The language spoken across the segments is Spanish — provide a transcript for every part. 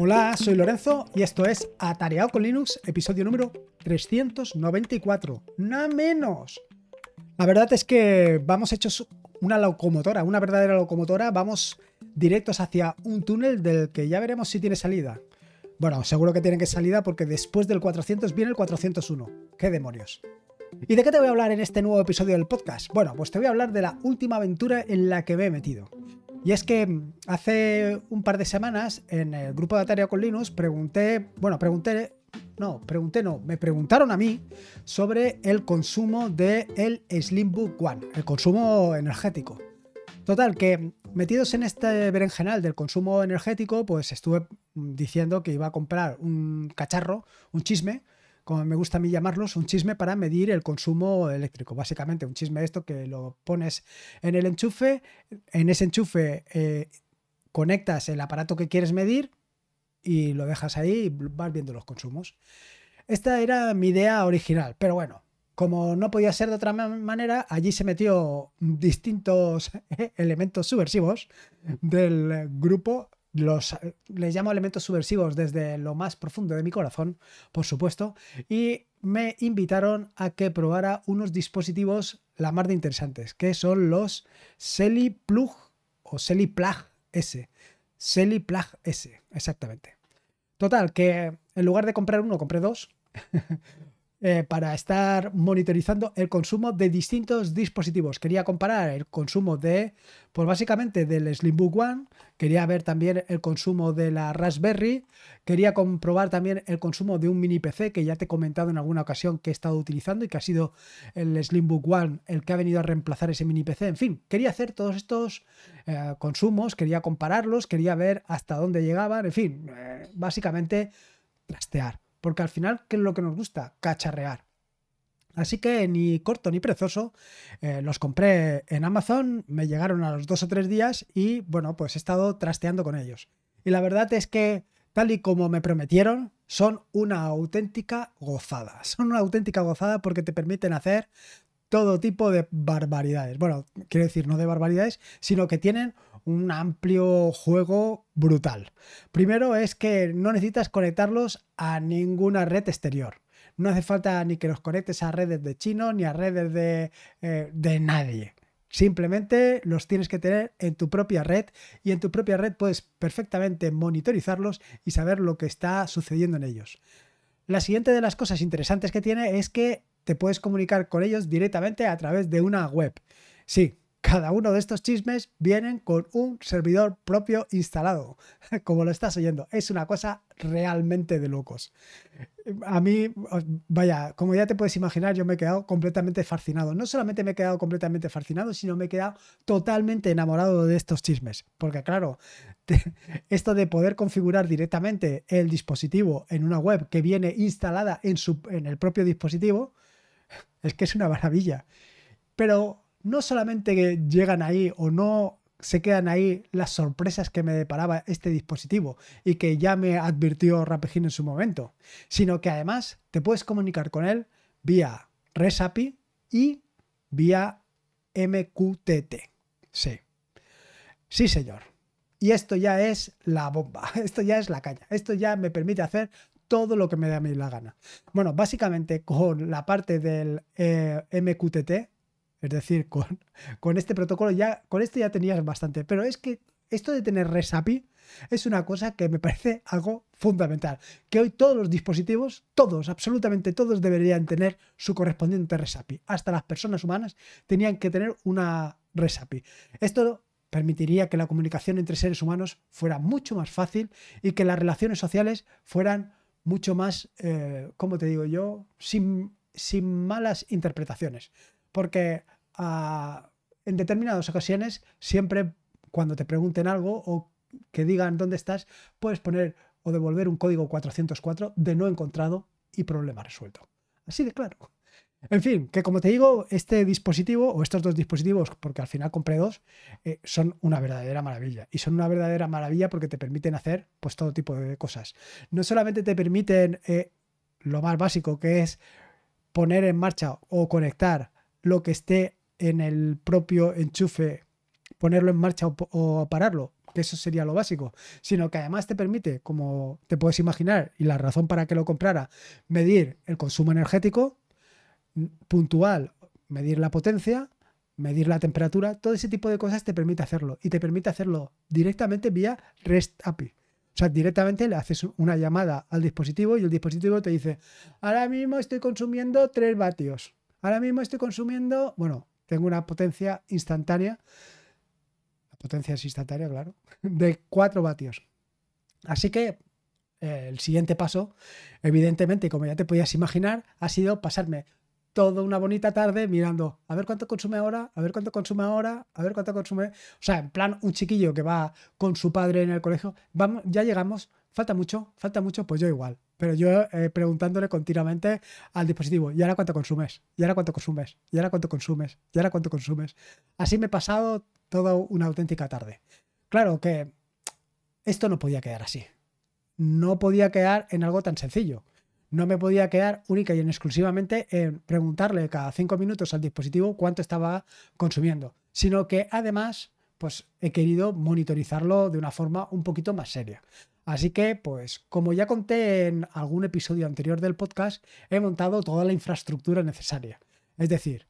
Hola, soy Lorenzo y esto es Atareado con Linux, episodio número 394. ¡Nada menos! La verdad es que vamos hechos una locomotora, una verdadera locomotora. Vamos directos hacia un túnel del que ya veremos si tiene salida. Bueno, seguro que tiene que salida porque después del 400 viene el 401. ¡Qué demonios! ¿Y de qué te voy a hablar en este nuevo episodio del podcast? Bueno, pues te voy a hablar de la última aventura en la que me he metido. Y es que hace un par de semanas en el grupo de tarea con Linux pregunté, bueno, pregunté, no, pregunté no, me preguntaron a mí sobre el consumo del el Slimbook One, el consumo energético. Total, que metidos en este berenjenal del consumo energético, pues estuve diciendo que iba a comprar un cacharro, un chisme, como me gusta a mí llamarlos, un chisme para medir el consumo eléctrico. Básicamente, un chisme de esto que lo pones en el enchufe, en ese enchufe eh, conectas el aparato que quieres medir y lo dejas ahí y vas viendo los consumos. Esta era mi idea original, pero bueno, como no podía ser de otra manera, allí se metió distintos elementos subversivos del grupo los les llamo elementos subversivos desde lo más profundo de mi corazón, por supuesto, y me invitaron a que probara unos dispositivos la más de interesantes, que son los Selly Plug o Selly Plug S. Selly Plug S, exactamente. Total, que en lugar de comprar uno, compré dos. Eh, para estar monitorizando el consumo de distintos dispositivos. Quería comparar el consumo de, pues básicamente del Slimbook One, quería ver también el consumo de la Raspberry, quería comprobar también el consumo de un mini PC que ya te he comentado en alguna ocasión que he estado utilizando y que ha sido el Slimbook One el que ha venido a reemplazar ese mini PC. En fin, quería hacer todos estos eh, consumos, quería compararlos, quería ver hasta dónde llegaban, en fin, eh, básicamente trastear. Porque al final, ¿qué es lo que nos gusta? Cacharrear. Así que ni corto ni perezoso, eh, los compré en Amazon, me llegaron a los dos o tres días y bueno, pues he estado trasteando con ellos. Y la verdad es que, tal y como me prometieron, son una auténtica gozada. Son una auténtica gozada porque te permiten hacer todo tipo de barbaridades. Bueno, quiero decir, no de barbaridades, sino que tienen un amplio juego brutal. Primero es que no necesitas conectarlos a ninguna red exterior. No hace falta ni que los conectes a redes de chino ni a redes de, eh, de nadie. Simplemente los tienes que tener en tu propia red y en tu propia red puedes perfectamente monitorizarlos y saber lo que está sucediendo en ellos. La siguiente de las cosas interesantes que tiene es que te puedes comunicar con ellos directamente a través de una web. Sí, cada uno de estos chismes vienen con un servidor propio instalado, como lo estás oyendo. Es una cosa realmente de locos. A mí, vaya, como ya te puedes imaginar, yo me he quedado completamente fascinado. No solamente me he quedado completamente fascinado, sino me he quedado totalmente enamorado de estos chismes. Porque claro, esto de poder configurar directamente el dispositivo en una web que viene instalada en, su, en el propio dispositivo, es que es una maravilla. Pero no solamente que llegan ahí o no se quedan ahí las sorpresas que me deparaba este dispositivo y que ya me advirtió Rapegin en su momento, sino que además te puedes comunicar con él vía Resapi y vía MQTT. Sí. Sí, señor. Y esto ya es la bomba, esto ya es la caña, esto ya me permite hacer todo lo que me dé a mí la gana. Bueno, básicamente con la parte del eh, MQTT, es decir, con, con este protocolo ya, con esto ya tenías bastante. Pero es que esto de tener resapi API es una cosa que me parece algo fundamental. Que hoy todos los dispositivos, todos, absolutamente todos, deberían tener su correspondiente resapi. API. Hasta las personas humanas tenían que tener una resapi. API. Esto permitiría que la comunicación entre seres humanos fuera mucho más fácil y que las relaciones sociales fueran mucho más, eh, ¿cómo te digo yo?, sin, sin malas interpretaciones porque ah, en determinadas ocasiones siempre cuando te pregunten algo o que digan dónde estás, puedes poner o devolver un código 404 de no encontrado y problema resuelto. Así de claro. En fin, que como te digo, este dispositivo o estos dos dispositivos, porque al final compré dos, eh, son una verdadera maravilla. Y son una verdadera maravilla porque te permiten hacer pues todo tipo de cosas. No solamente te permiten eh, lo más básico que es poner en marcha o conectar lo que esté en el propio enchufe, ponerlo en marcha o, pararlo, que eso sería lo básico, sino que además te permite, como te puedes imaginar, y la razón para que lo comprara, medir el consumo energético mm, puntual, medir la potencia, medir la temperatura, todo ese tipo de cosas te permite hacerlo y te permite hacerlo directamente vía REST API. O sea, directamente le haces una llamada al dispositivo y el dispositivo te dice, ahora mismo estoy consumiendo 3 vatios. Ahora mismo estoy consumiendo, bueno, tengo una potencia instantánea, la potencia es instantánea, claro, de 4 vatios. Así que eh, el siguiente paso, evidentemente, como ya te podías imaginar, ha sido pasarme toda una bonita tarde mirando a ver cuánto consume ahora, a ver cuánto consume ahora, a ver cuánto consume. O sea, en plan, un chiquillo que va con su padre en el colegio, vamos, ya llegamos, falta mucho, falta mucho, pues yo igual. Pero yo eh, preguntándole continuamente al dispositivo, ¿y ahora cuánto consumes? ¿Y ahora cuánto consumes? ¿Y ahora cuánto consumes? ¿Y ahora cuánto consumes? Así me he pasado toda una auténtica tarde. Claro que esto no podía quedar así. No podía quedar en algo tan sencillo. No me podía quedar única y en exclusivamente en preguntarle cada cinco minutos al dispositivo cuánto estaba consumiendo, sino que además pues he querido monitorizarlo de una forma un poquito más seria. Así que, pues, como ya conté en algún episodio anterior del podcast, he montado toda la infraestructura necesaria. Es decir,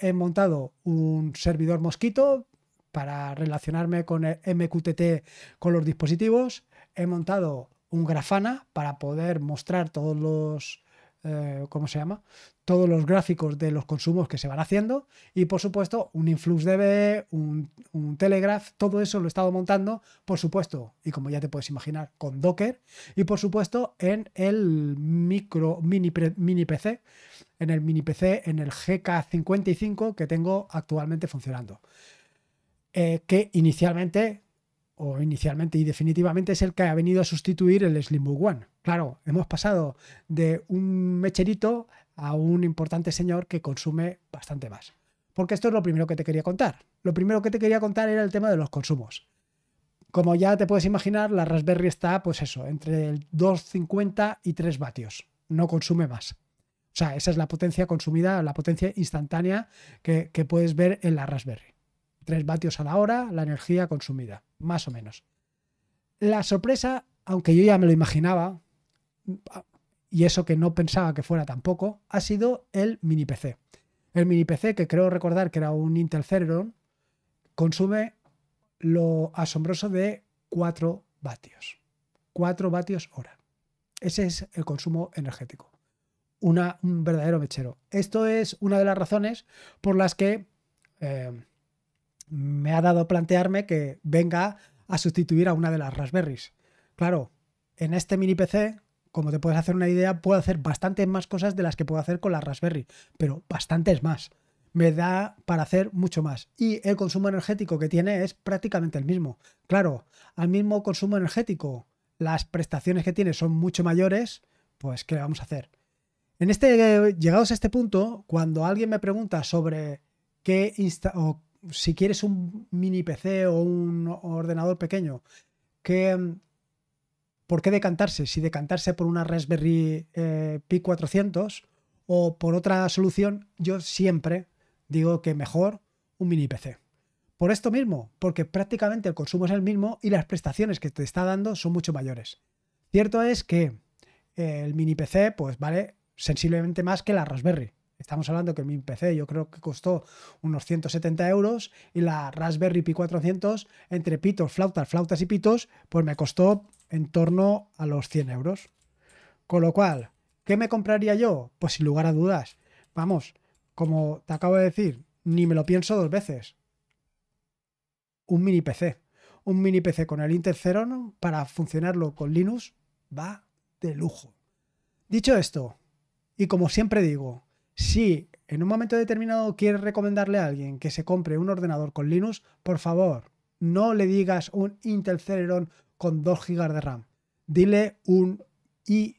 he, montado un servidor mosquito para relacionarme con el MQTT con los dispositivos. He montado un Grafana para poder mostrar todos los eh, ¿cómo se llama? Todos los gráficos de los consumos que se van haciendo y por supuesto un InfluxDB, un, un Telegraph, todo eso lo he estado montando, por supuesto, y como ya te puedes imaginar, con Docker y por supuesto en el micro mini, mini PC, en el mini PC, en el GK55 que tengo actualmente funcionando. Eh, que inicialmente o inicialmente y definitivamente es el que ha venido a sustituir el Slimbook One. Claro, hemos pasado de un mecherito a un importante señor que consume bastante más. Porque esto es lo primero que te quería contar. Lo primero que te quería contar era el tema de los consumos. Como ya te puedes imaginar, la Raspberry está, pues eso, entre el 250 y 3 vatios. No consume más. O sea, esa es la potencia consumida, la potencia instantánea que, que puedes ver en la Raspberry. 3 vatios a la hora la energía consumida, más o menos. La sorpresa, aunque yo ya me lo imaginaba, y eso que no pensaba que fuera tampoco, ha sido el mini PC. El mini PC, que creo recordar que era un Intel Celeron, consume lo asombroso de 4 vatios. 4 vatios hora. Ese es el consumo energético. Una, un verdadero mechero. Esto es una de las razones por las que eh, me ha dado a plantearme que venga a sustituir a una de las Raspberries. Claro, en este mini PC, como te puedes hacer una idea, puedo hacer bastantes más cosas de las que puedo hacer con la Raspberry, pero bastantes más. Me da para hacer mucho más. Y el consumo energético que tiene es prácticamente el mismo. Claro, al mismo consumo energético, las prestaciones que tiene son mucho mayores, pues ¿qué le vamos a hacer? En este, eh, llegados a este punto, cuando alguien me pregunta sobre qué, insta si quieres un mini PC o un ordenador pequeño, mm, ¿por qué decantarse? Si decantarse por una Raspberry eh, Pi 400 o por otra solución, yo siempre digo que mejor un mini PC. Por esto mismo, porque prácticamente el consumo es el mismo y las prestaciones que te está dando son mucho mayores. Cierto es que eh, el mini PC pues vale sensiblemente más que la Raspberry. Estamos hablando que mini PC yo creo que costó unos 170 euros y la Raspberry Pi 400 entre pitos, flautas, flautas y pitos, pues me costó en torno a los 100 euros. Con lo cual, ¿qué me compraría yo? Pues sin lugar a dudas. Vamos, como te acabo de decir, ni me lo pienso dos veces. Un mini PC. Un mini PC con el Intel para funcionarlo con Linux va de lujo. Dicho esto, y como siempre digo, si en un momento determinado quieres recomendarle a alguien que se compre un ordenador con Linux, por favor, no le digas un Intel Celeron con 2 GB de RAM. Dile un i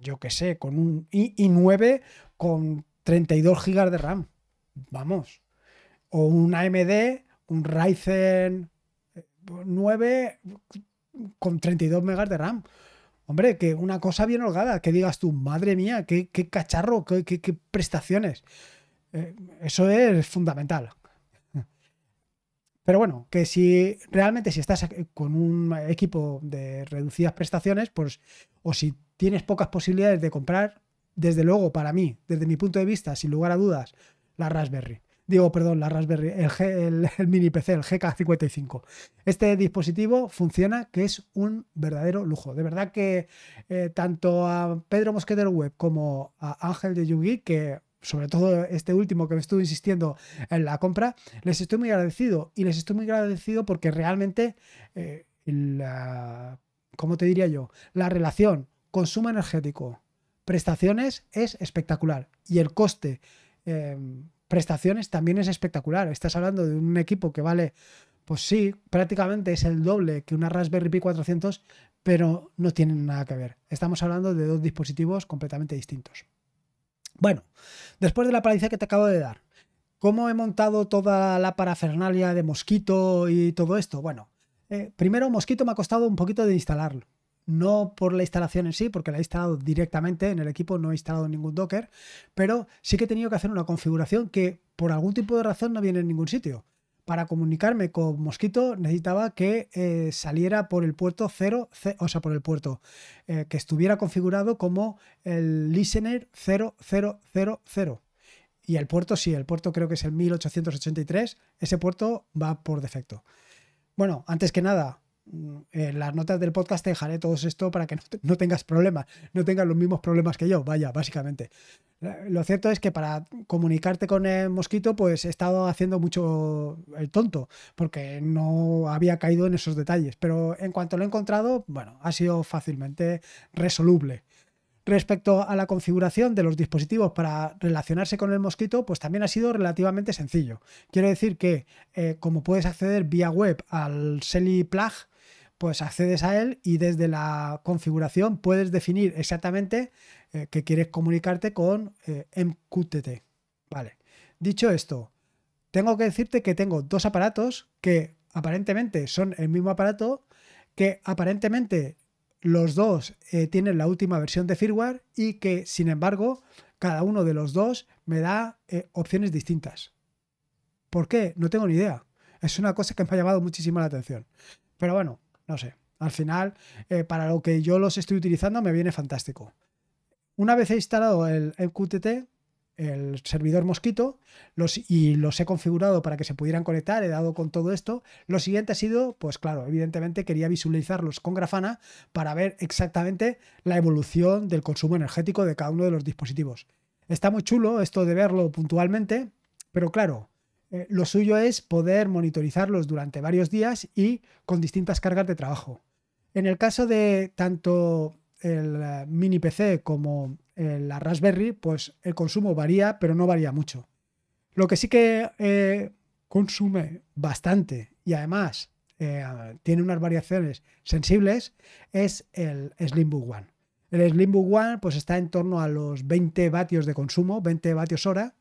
yo sé, con un i 9 con 32 GB de RAM. Vamos. O un AMD, un Ryzen 9 con 32 MB de RAM. Hombre, que una cosa bien holgada, que digas tú, madre mía, qué, cacharro, qué, prestaciones. Eh, eso es fundamental. Pero bueno, que si realmente si estás eh, con un equipo de reducidas prestaciones, pues, o si tienes pocas posibilidades de comprar, desde luego, para mí, desde mi punto de vista, sin lugar a dudas, la Raspberry digo, perdón, la Raspberry, el, mini PC, el GK55. Este dispositivo funciona, que es un verdadero lujo. De verdad que eh, tanto a Pedro mosqueter Web como a Ángel de Yugi, que sobre todo este último que me estuvo insistiendo en la compra, les estoy muy agradecido y les estoy muy agradecido porque realmente, eh, ¿cómo te diría yo? La relación consumo energético, prestaciones es espectacular y el coste em, prestaciones también es espectacular. Estás hablando de un equipo que vale, pues sí, prácticamente es el doble que una Raspberry Pi 400, pero no tienen nada que ver. Estamos hablando de dos dispositivos completamente distintos. Bueno, después de la paliza que te acabo de dar, ¿cómo he montado toda la parafernalia de Mosquito y todo esto? Bueno, eh, primero Mosquito me ha costado un poquito de instalarlo no por la instalación en sí, porque la he instalado directamente en el equipo, no he instalado ningún Docker, pero sí que he tenido que hacer una configuración que por algún tipo de razón no viene en ningún sitio. Para comunicarme con Mosquito necesitaba que eh, saliera por el puerto 0, o sea, por el puerto, eh, que estuviera configurado como el listener 0000. Y el puerto sí, el puerto creo que es el 1883, ese puerto va por defecto. Bueno, antes que nada, en eh, las notas del podcast te dejaré todo esto para que no, tengas problemas, no tengas los mismos problemas que yo, vaya, básicamente. Lo cierto es que para comunicarte con el mosquito, pues he estado haciendo mucho el tonto, porque no había caído en esos detalles, pero en cuanto lo he encontrado, bueno, ha sido fácilmente resoluble. Respecto a la configuración de los dispositivos para relacionarse con el mosquito, pues también ha sido relativamente sencillo. Quiero decir que eh, como puedes acceder vía web al Selly Plug, pues accedes a él y desde la configuración puedes definir exactamente eh, que quieres comunicarte con eh, MQTT. Vale. Dicho esto, tengo que decirte que tengo dos aparatos que aparentemente son el mismo aparato, que aparentemente los dos eh, tienen la última versión de firmware y que sin embargo cada uno de los dos me da opciones distintas. ¿Por qué? No tengo ni idea. Es una cosa que me ha llamado muchísimo la atención. Pero bueno, no sé. Al final, eh, para lo que yo los estoy utilizando, me viene fantástico. Una vez he instalado el MQTT el servidor Mosquito, los, y los he configurado para que se pudieran conectar, he dado con todo esto. Lo siguiente ha sido, pues claro, evidentemente quería visualizarlos con Grafana para ver exactamente la evolución del consumo energético de cada uno de los dispositivos. Está muy chulo esto de verlo puntualmente, pero claro, eh, lo suyo es poder monitorizarlos durante varios días y con distintas cargas de trabajo. En el caso de tanto el eh, mini PC como la Raspberry, pues el consumo varía, pero no varía mucho. Lo que sí que eh, consume bastante y además tiene unas variaciones sensibles es el Slimbook One. El Slimbook One pues está en torno a los 20 vatios de consumo, 20 vatios hora,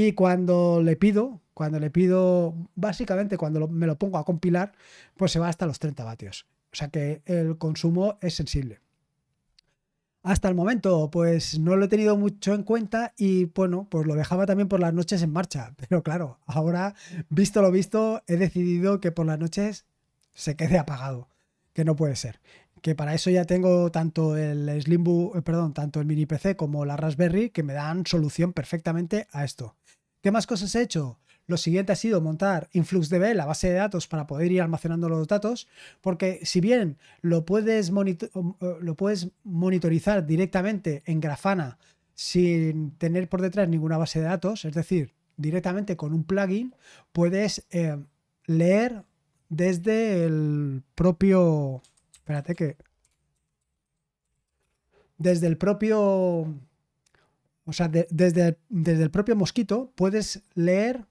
y cuando le pido, cuando le pido, básicamente cuando me lo pongo a compilar, pues se va hasta los 30 vatios. O sea que el consumo es sensible. Hasta el momento, pues no lo he tenido mucho en cuenta y bueno, pues lo dejaba también por las noches en marcha. Pero claro, ahora, visto lo visto, he decidido que por las noches se quede apagado, que no puede ser que para eso ya tengo tanto el eh, perdón, tanto el mini PC como la Raspberry que me dan solución perfectamente a esto. ¿Qué más cosas he hecho? Lo siguiente ha sido montar InfluxDB, la base de datos, para poder ir almacenando los datos, porque si bien lo puedes, lo puedes monitorizar directamente en Grafana sin tener por detrás ninguna base de datos, es decir, directamente con un plugin, puedes eh, leer desde el propio... Espérate que... Desde el propio o sea, desde, el, desde el propio mosquito puedes leer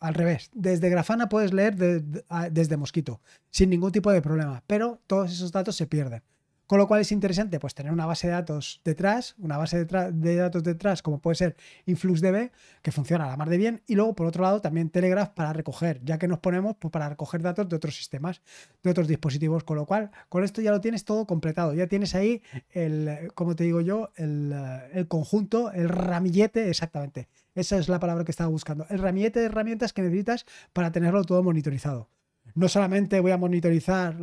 al revés. Desde Grafana puedes leer desde mosquito, sin ningún tipo de problema, pero todos esos datos se pierden. Con lo cual es interesante pues, tener una base de datos detrás, una base de, de, datos detrás como puede ser InfluxDB, que funciona a la mar de bien, y luego por otro lado también Telegraph para recoger, ya que nos ponemos pues, para recoger datos de otros sistemas, de otros dispositivos, con lo cual con esto ya lo tienes todo completado, ya tienes ahí el, como te digo yo, el, el conjunto, el ramillete, exactamente, esa es la palabra que estaba buscando, el ramillete de herramientas que necesitas para tenerlo todo monitorizado no solamente voy a monitorizar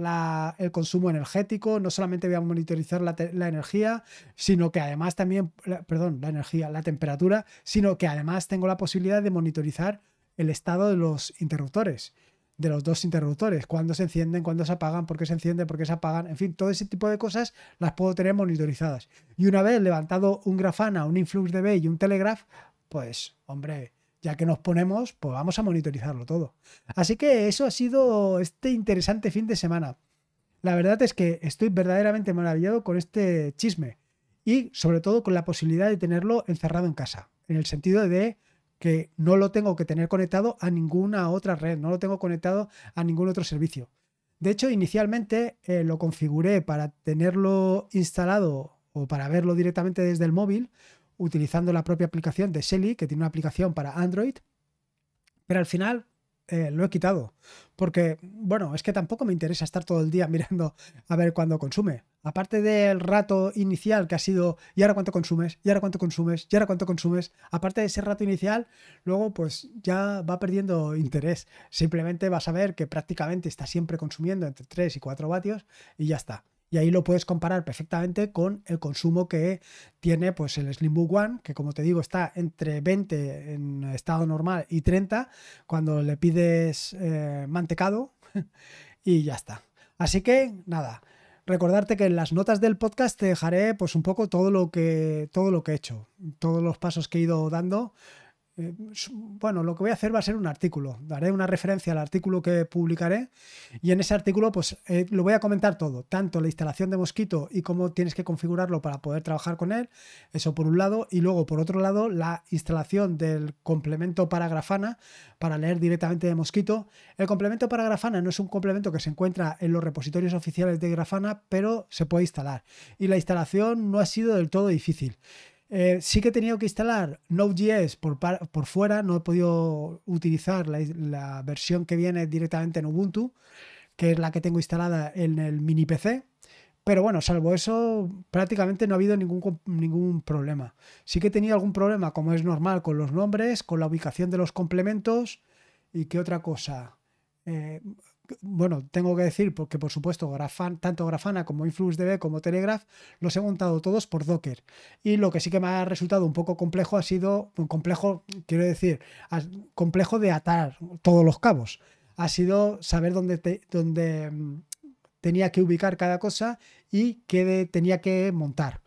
el consumo energético, no solamente voy a monitorizar la, energía, sino que además también, perdón, la energía, la temperatura, sino que además tengo la posibilidad de monitorizar el estado de los interruptores, de los dos interruptores, cuándo se encienden, cuándo se apagan, por qué se encienden, por qué se apagan, en fin, todo ese tipo de cosas las puedo tener monitorizadas. Y una vez levantado un Grafana, un Influx y un Telegraph, pues, hombre, ya que nos ponemos, pues vamos a monitorizarlo todo. Así que eso ha sido este interesante fin de semana. La verdad es que estoy verdaderamente maravillado con este chisme y sobre todo con la posibilidad de tenerlo encerrado en casa, en el sentido de que no lo tengo que tener conectado a ninguna otra red, no lo tengo conectado a ningún otro servicio. De hecho, inicialmente eh, lo configuré para tenerlo instalado o para verlo directamente desde el móvil, utilizando la propia aplicación de Shelly, que tiene una aplicación para Android, pero al final eh, lo he quitado, porque, bueno, es que tampoco me interesa estar todo el día mirando a ver cuándo consume. Aparte del rato inicial que ha sido, y ahora cuánto consumes, y ahora cuánto consumes, y ahora cuánto consumes, aparte de ese rato inicial, luego pues ya va perdiendo interés. Simplemente vas a ver que prácticamente está siempre consumiendo entre 3 y 4 vatios y ya está y ahí lo puedes comparar perfectamente con el consumo que tiene pues el Slimbook One, que como te digo está entre 20 en estado normal y 30 cuando le pides eh, mantecado y ya está. Así que nada, recordarte que en las notas del podcast te dejaré pues un poco todo lo que todo lo que he hecho, todos los pasos que he ido dando eh, bueno, lo que voy a hacer va a ser un artículo. Daré una referencia al artículo que publicaré y en ese artículo pues eh, lo voy a comentar todo, tanto la instalación de Mosquito y cómo tienes que configurarlo para poder trabajar con él, eso por un lado, y luego por otro lado la instalación del complemento para Grafana para leer directamente de Mosquito. El complemento para Grafana no es un complemento que se encuentra en los repositorios oficiales de Grafana, pero se puede instalar y la instalación no ha sido del todo difícil. Eh, sí que he tenido que instalar Node.js por, por fuera, no he podido utilizar la, versión que viene directamente en Ubuntu, que es la que tengo instalada en el mini PC. Pero bueno, salvo eso, prácticamente no ha habido ningún, ningún problema. Sí que he tenido algún problema, como es normal, con los nombres, con la ubicación de los complementos y qué otra cosa. Eh, bueno, tengo que decir, porque por supuesto, tanto Grafana como InfluxDB como Telegraph los he montado todos por Docker. Y lo que sí que me ha resultado un poco complejo ha sido, un complejo, quiero decir, complejo de atar todos los cabos. Ha sido saber dónde, dónde mm, tenía que ubicar cada cosa y qué tenía que montar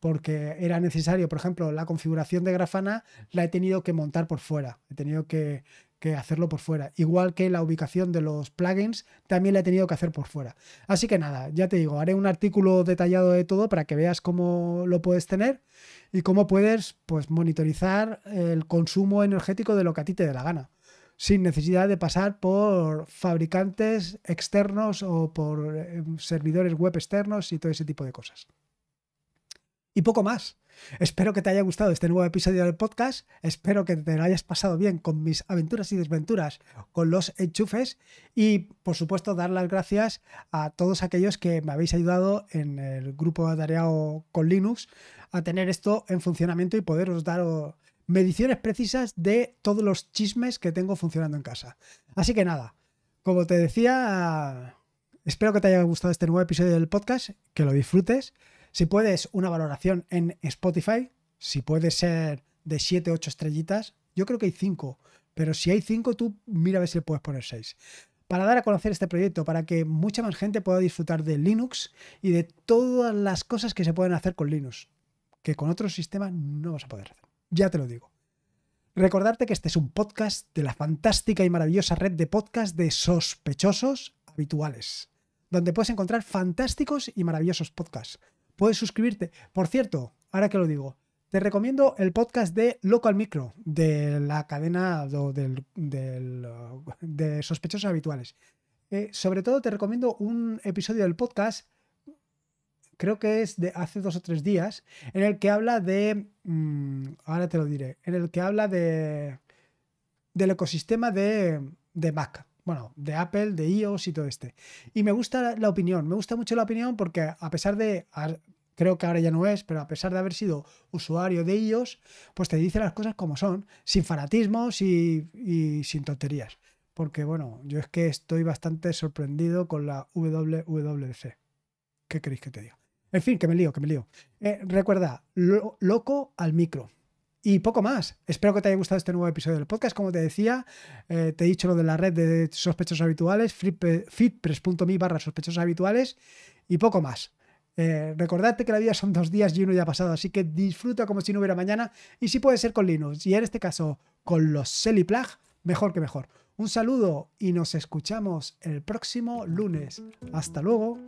porque era necesario, por ejemplo, la configuración de Grafana la he tenido que montar por fuera, he tenido que, que hacerlo por fuera. Igual que la ubicación de los plugins también la he tenido que hacer por fuera. Así que nada, ya te digo, haré un artículo detallado de todo para que veas cómo lo puedes tener y cómo puedes pues, monitorizar el consumo energético de lo que a ti te dé la gana sin necesidad de pasar por fabricantes externos o por eh, servidores web externos y todo ese tipo de cosas y poco más. Espero que te haya gustado este nuevo episodio del podcast, espero que te lo hayas pasado bien con mis aventuras y desventuras con los enchufes y por supuesto dar las gracias a todos aquellos que me habéis ayudado en el grupo de tareao con Linux a tener esto en funcionamiento y poderos dar mediciones precisas de todos los chismes que tengo funcionando en casa. Así que nada, como te decía, espero que te haya gustado este nuevo episodio del podcast, que lo disfrutes. Si puedes, una valoración en Spotify. Si puede ser de 7, 8 estrellitas. Yo creo que hay 5. Pero si hay 5, tú mira a ver si le puedes poner 6 para dar a conocer este proyecto, para que mucha más gente pueda disfrutar de Linux y de todas las cosas que se pueden hacer con Linux, que con otros sistemas no vas a poder hacer. Ya te lo digo. Recordarte que este es un podcast de la fantástica y maravillosa red de podcasts de sospechosos habituales, donde puedes encontrar fantásticos y maravillosos podcasts puedes suscribirte. Por cierto, ahora que lo digo, te recomiendo el podcast de Loco al Micro, de la cadena de, sospechosos habituales. Eh, sobre todo te recomiendo un episodio del podcast, creo que es de hace dos o tres días, en el que habla de... Mm, ahora te lo diré, en el que habla de del ecosistema de, de Mac bueno, de Apple, de iOS y todo este. Y me gusta la, opinión, me gusta mucho la opinión porque a pesar de, creo que ahora ya no es, pero a pesar de haber sido usuario de iOS, pues te dice las cosas como son, sin fanatismos y, sin tonterías. Porque bueno, yo es que estoy bastante sorprendido con la WWDC. ¿Qué queréis que te diga? En fin, que me lío, que me lío. Eh, recuerda, loco al micro. Y poco más. Espero que te haya gustado este nuevo episodio del podcast. Como te decía, eh, te he dicho lo de la red de sospechosos habituales, fitpress.me barra sospechosos habituales y poco más. Eh, que la vida son dos días y uno ya ha pasado, así que disfruta como si no hubiera mañana y si puede ser con Linux y en este caso con los Seliplag, mejor que mejor. Un saludo y nos escuchamos el próximo lunes. Hasta luego.